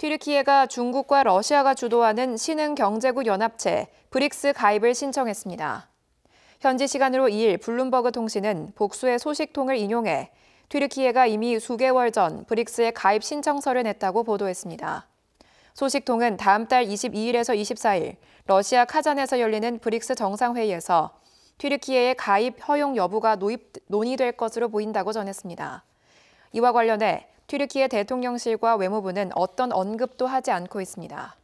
튀르키예가 중국과 러시아가 주도하는 신흥 경제국 연합체 브릭스 가입을 신청했습니다. 현지 시간으로 2일 블룸버그 통신은 복수의 소식통을 인용해 튀르키예가 이미 수개월 전 브릭스에 가입 신청서를 냈다고 보도했습니다. 소식통은 다음 달 22일에서 24일 러시아 카잔에서 열리는 브릭스 정상회의에서 튀르키예의 가입 허용 여부가 노입, 논의될 것으로 보인다고 전했습니다. 이와 관련해 튀르키예 대통령실과 외무부는 어떤 언급도 하지 않고 있습니다.